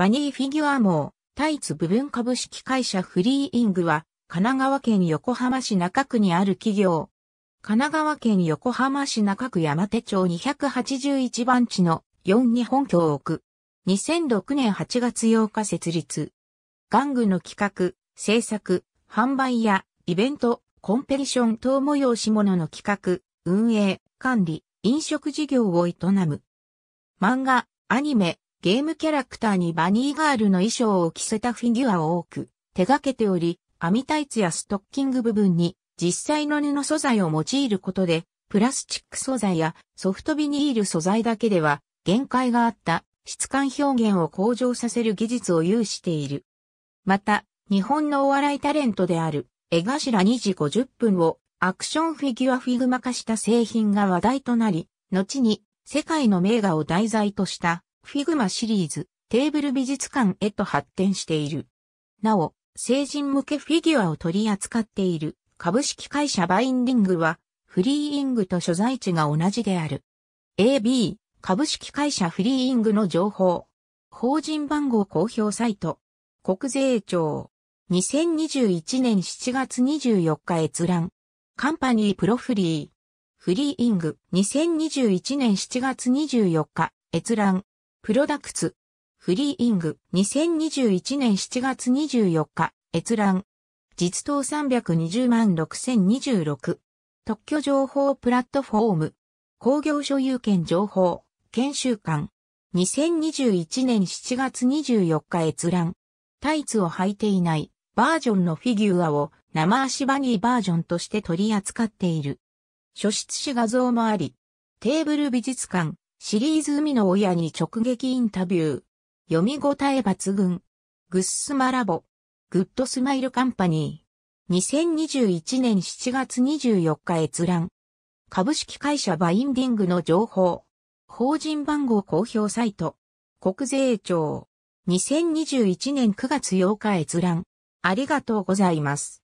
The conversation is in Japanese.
バニーフィギュア網、タイツ部分株式会社フリーイングは、神奈川県横浜市中区にある企業。神奈川県横浜市中区山手町281番地の4に本拠を置く。2006年8月8日設立。玩具の企画、制作、販売やイベント、コンペティション等催し物の企画、運営、管理、飲食事業を営む。漫画、アニメ、ゲームキャラクターにバニーガールの衣装を着せたフィギュアを多く手掛けており、網タイツやストッキング部分に実際の布素材を用いることで、プラスチック素材やソフトビニール素材だけでは限界があった質感表現を向上させる技術を有している。また、日本のお笑いタレントである江頭2時50分をアクションフィギュアフィグマ化した製品が話題となり、後に世界の名画を題材としたフィグマシリーズ、テーブル美術館へと発展している。なお、成人向けフィギュアを取り扱っている株式会社バインディングは、フリーイングと所在地が同じである。AB、株式会社フリーイングの情報。法人番号公表サイト。国税庁。2021年7月24日閲覧。カンパニープロフリー。フリーイング。2021年7月24日。閲覧。プロダクツ。フリーイング。2021年7月24日。閲覧。実等320万6026。特許情報プラットフォーム。工業所有権情報。研修館。2021年7月24日閲覧。タイツを履いていないバージョンのフィギュアを生足バニーバージョンとして取り扱っている。書室紙画像もあり。テーブル美術館。シリーズ海の親に直撃インタビュー。読み応え抜群。グッスマラボ。グッドスマイルカンパニー。2021年7月24日閲覧。株式会社バインディングの情報。法人番号公表サイト。国税庁。2021年9月8日閲覧。ありがとうございます。